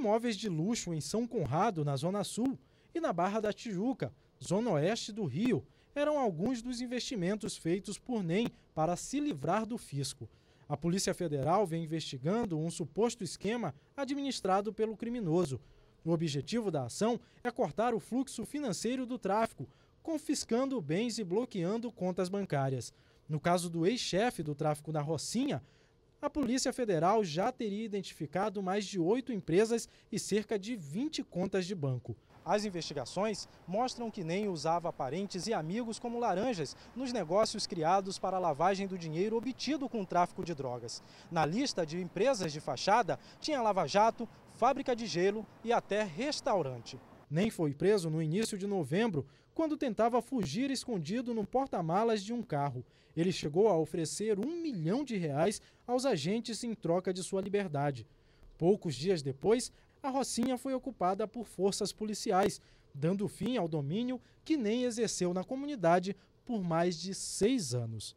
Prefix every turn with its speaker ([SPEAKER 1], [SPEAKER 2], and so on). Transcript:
[SPEAKER 1] imóveis de luxo em São Conrado, na Zona Sul, e na Barra da Tijuca, Zona Oeste do Rio, eram alguns dos investimentos feitos por NEM para se livrar do fisco. A Polícia Federal vem investigando um suposto esquema administrado pelo criminoso. O objetivo da ação é cortar o fluxo financeiro do tráfico, confiscando bens e bloqueando contas bancárias. No caso do ex-chefe do tráfico na Rocinha, a Polícia Federal já teria identificado mais de oito empresas e cerca de 20 contas de banco. As investigações mostram que nem usava parentes e amigos como laranjas nos negócios criados para a lavagem do dinheiro obtido com o tráfico de drogas. Na lista de empresas de fachada tinha Lava Jato, fábrica de gelo e até restaurante. Nem foi preso no início de novembro, quando tentava fugir escondido no porta-malas de um carro. Ele chegou a oferecer um milhão de reais aos agentes em troca de sua liberdade. Poucos dias depois, a Rocinha foi ocupada por forças policiais, dando fim ao domínio que nem exerceu na comunidade por mais de seis anos.